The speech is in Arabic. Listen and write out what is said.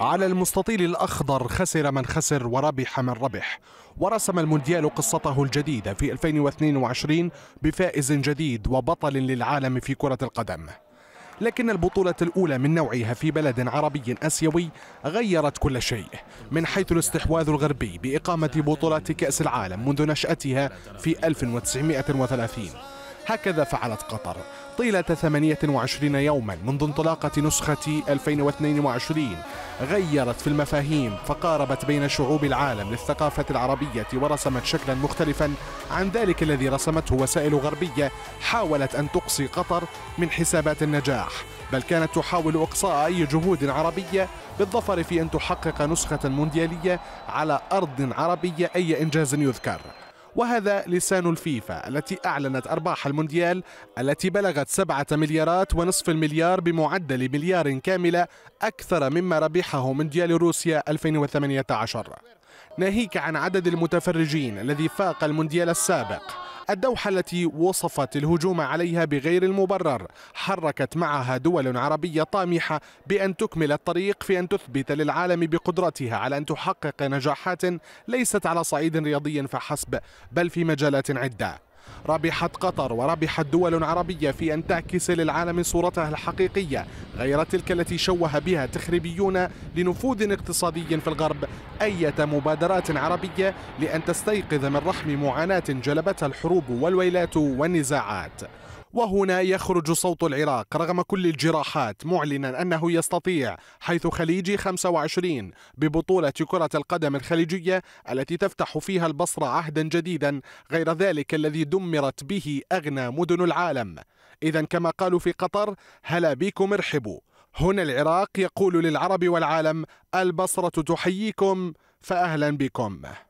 على المستطيل الأخضر خسر من خسر وربح من ربح ورسم المونديال قصته الجديدة في 2022 بفائز جديد وبطل للعالم في كرة القدم لكن البطولة الأولى من نوعها في بلد عربي آسيوي غيرت كل شيء من حيث الاستحواذ الغربي بإقامة بطولات كأس العالم منذ نشأتها في 1930 هكذا فعلت قطر طيلة 28 يوما منذ انطلاقة نسخة 2022 غيرت في المفاهيم فقاربت بين شعوب العالم للثقافة العربية ورسمت شكلا مختلفا عن ذلك الذي رسمته وسائل غربية حاولت أن تقصي قطر من حسابات النجاح بل كانت تحاول إقصاء أي جهود عربية بالظفر في أن تحقق نسخة مونديالية على أرض عربية أي إنجاز يذكر وهذا لسان الفيفا التي أعلنت أرباح المونديال التي بلغت سبعة مليارات ونصف المليار بمعدل مليار كاملة أكثر مما ربحه مونديال روسيا 2018 ناهيك عن عدد المتفرجين الذي فاق المونديال السابق الدوحة التي وصفت الهجوم عليها بغير المبرر حركت معها دول عربية طامحة بأن تكمل الطريق في أن تثبت للعالم بقدرتها على أن تحقق نجاحات ليست على صعيد رياضي فحسب بل في مجالات عدة ربحت قطر وربحت دول عربية في أن تعكس للعالم صورتها الحقيقية غير تلك التي شوه بها تخريبيون لنفوذ اقتصادي في الغرب أية مبادرات عربية لأن تستيقظ من رحم معاناة جلبتها الحروب والويلات والنزاعات وهنا يخرج صوت العراق رغم كل الجراحات معلنا أنه يستطيع حيث خليجي 25 ببطولة كرة القدم الخليجية التي تفتح فيها البصرة عهدا جديدا غير ذلك الذي دمرت به أغنى مدن العالم إذا كما قالوا في قطر هلا بكم ارحبوا هنا العراق يقول للعرب والعالم البصرة تحييكم فأهلا بكم